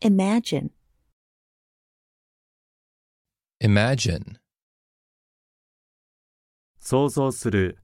Imagine. Imagine. 想像する